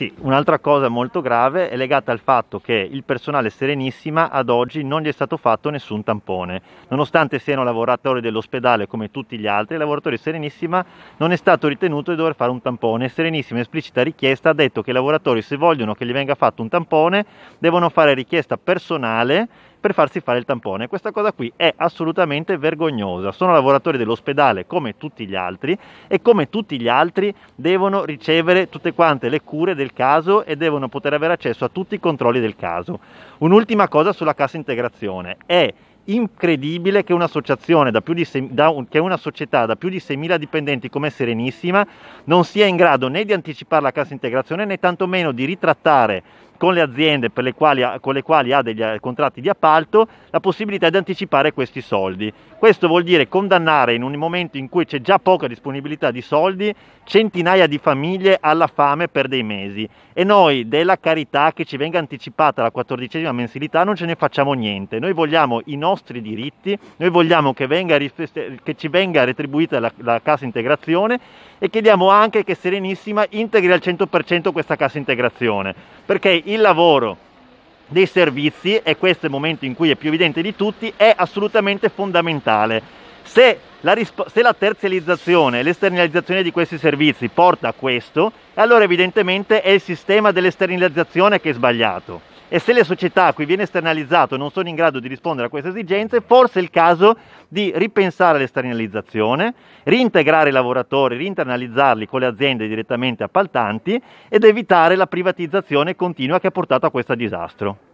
Sì, un'altra cosa molto grave è legata al fatto che il personale Serenissima ad oggi non gli è stato fatto nessun tampone. Nonostante siano lavoratori dell'ospedale come tutti gli altri, il lavoratore Serenissima non è stato ritenuto di dover fare un tampone. Serenissima esplicita richiesta ha detto che i lavoratori se vogliono che gli venga fatto un tampone devono fare richiesta personale per farsi fare il tampone. Questa cosa qui è assolutamente vergognosa. Sono lavoratori dell'ospedale come tutti gli altri e come tutti gli altri devono ricevere tutte quante le cure del caso e devono poter avere accesso a tutti i controlli del caso. Un'ultima cosa sulla cassa integrazione. È incredibile che, da di, da un, che una società da più di 6.000 dipendenti come Serenissima non sia in grado né di anticipare la cassa integrazione né tantomeno di ritrattare con le aziende le quali, con le quali ha dei eh, contratti di appalto la possibilità di anticipare questi soldi. Questo vuol dire condannare in un momento in cui c'è già poca disponibilità di soldi centinaia di famiglie alla fame per dei mesi e noi della carità che ci venga anticipata la quattordicesima mensilità non ce ne facciamo niente, noi vogliamo i nostri diritti, noi vogliamo che, venga, che ci venga retribuita la, la cassa integrazione e chiediamo anche che Serenissima integri al 100% questa cassa integrazione perché il lavoro dei servizi, e questo è il momento in cui è più evidente di tutti, è assolutamente fondamentale. Se la, rispo- se la terzializzazione, l'esternalizzazione di questi servizi porta a questo, allora evidentemente è il sistema dell'esternalizzazione che è sbagliato e se le società a cui viene esternalizzato non sono in grado di rispondere a queste esigenze, forse è il caso di ripensare l'esternalizzazione, reintegrare i lavoratori, reinternalizzarli con le aziende direttamente appaltanti ed evitare la privatizzazione continua che ha portato a questo disastro.